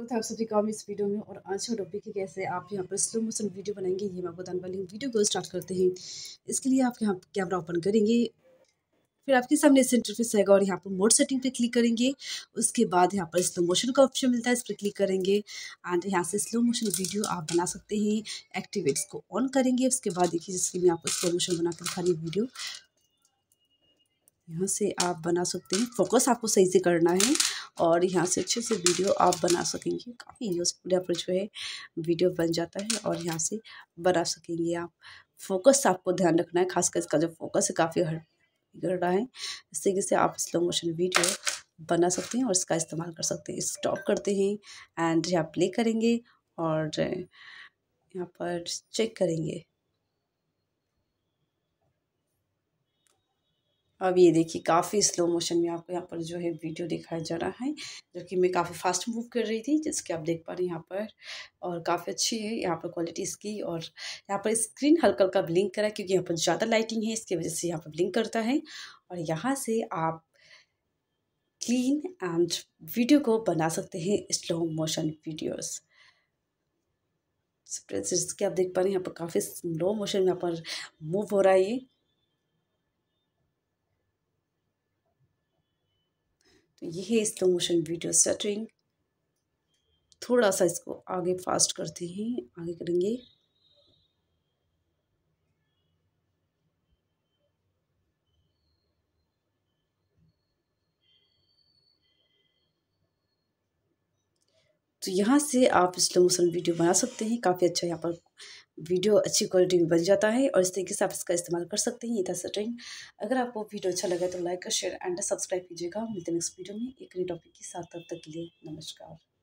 तो आप सभी का इस वीडियो में और आज का टॉपिक है कैसे आप यहाँ पर स्लो मोशन वीडियो बनाएंगे ये मैं आपको बताने वाली हूँ वीडियो को स्टार्ट करते हैं इसके लिए आप यहाँ कैमरा ओपन करेंगे फिर आपके सामने इस इंटरफेस आएगा और यहाँ पर मोड सेटिंग पे क्लिक करेंगे उसके बाद यहाँ पर स्लो मोशन का ऑप्शन मिलता है इस पर क्लिक करेंगे एंड यहाँ से स्लो मोशन वीडियो आप बना सकते हैं एक्टिवेट्स को ऑन करेंगे उसके बाद देखिए जिसके मैं आपको स्लो मोशन बनाकर खाली वीडियो यहाँ से आप बना सकते हैं फोकस आपको सही से करना है और यहाँ से अच्छे से वीडियो आप बना सकेंगे काफ़ी यूज़फुल यहाँ पर जो है वीडियो बन जाता है और यहाँ से बना सकेंगे आप फोकस आपको ध्यान रखना है खासकर इसका जो फोकस है काफ़ी कर रहा है इस तरीके से आप स्लो मोशन वीडियो बना सकते हैं और इसका इस्तेमाल कर सकते हैं स्टॉप करते हैं एंड यहाँ प्ले करेंगे और यहाँ पर चेक करेंगे अब ये देखिए काफ़ी स्लो मोशन में आपको यहाँ पर जो है वीडियो दिखाया जा रहा है जो कि मैं काफ़ी फास्ट मूव कर रही थी जिसके आप देख पा रहे हैं यहाँ पर और काफ़ी अच्छी है यहाँ पर क्वालिटी इसकी और यहाँ पर स्क्रीन हल्का हल्का ब्लिंक करा क्योंकि यहाँ पर ज़्यादा लाइटिंग है इसकी वजह से यहाँ पर ब्लिंक करता है और यहाँ से आप क्लीन एंड वीडियो को बना सकते हैं स्लो मोशन वीडियोज़ जिसके आप देख पा रहे हैं यहाँ पर काफ़ी स्लो मोशन यहाँ पर मूव हो रहा है ये तो ये है स्लो मोशन वीडियो सेटिंग थोड़ा सा इसको आगे फास्ट करते हैं आगे करेंगे तो यहाँ से आप स्लो मोशन वीडियो बना सकते हैं काफ़ी अच्छा यहाँ पर वीडियो अच्छी क्वालिटी में बन जाता है और इस तरीके से आप इसका इस्तेमाल कर सकते हैं इधर सेटिंग अगर आपको वीडियो अच्छा लगा तो लाइक शेयर एंड सब्सक्राइब कीजिएगा मिलते नेक्स्ट वीडियो में एक नए टॉपिक के साथ तब तक के लिए नमस्कार